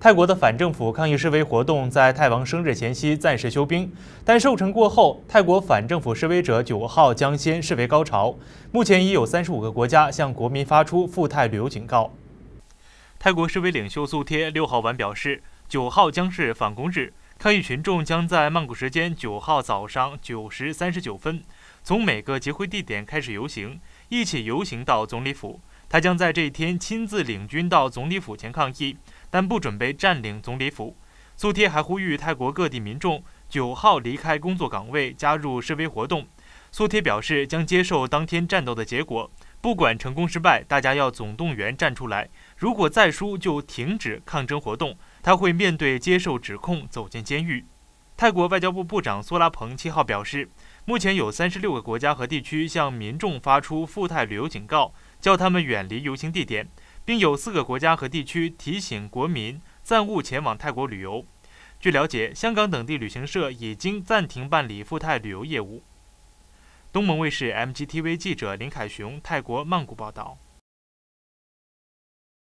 泰国的反政府抗议示威活动在泰王生日前夕暂时休兵，但受辰过后，泰国反政府示威者九号将先示威高潮。目前已有三十五个国家向国民发出赴泰旅游警告。泰国示威领袖苏贴六号晚表示，九号将是反攻日，抗议群众将在曼谷时间九号早上九时三十九分，从每个集会地点开始游行，一起游行到总理府。他将在这一天亲自领军到总理府前抗议，但不准备占领总理府。苏贴还呼吁泰国各地民众九号离开工作岗位，加入示威活动。苏贴表示将接受当天战斗的结果，不管成功失败，大家要总动员站出来。如果再输就停止抗争活动，他会面对接受指控，走进监狱。泰国外交部部长苏拉蓬七号表示，目前有三十六个国家和地区向民众发出赴泰旅游警告，叫他们远离游行地点，并有四个国家和地区提醒国民暂勿前往泰国旅游。据了解，香港等地旅行社已经暂停办理赴泰旅游业务。东盟卫视 MGTV 记者林凯雄泰国曼谷报道。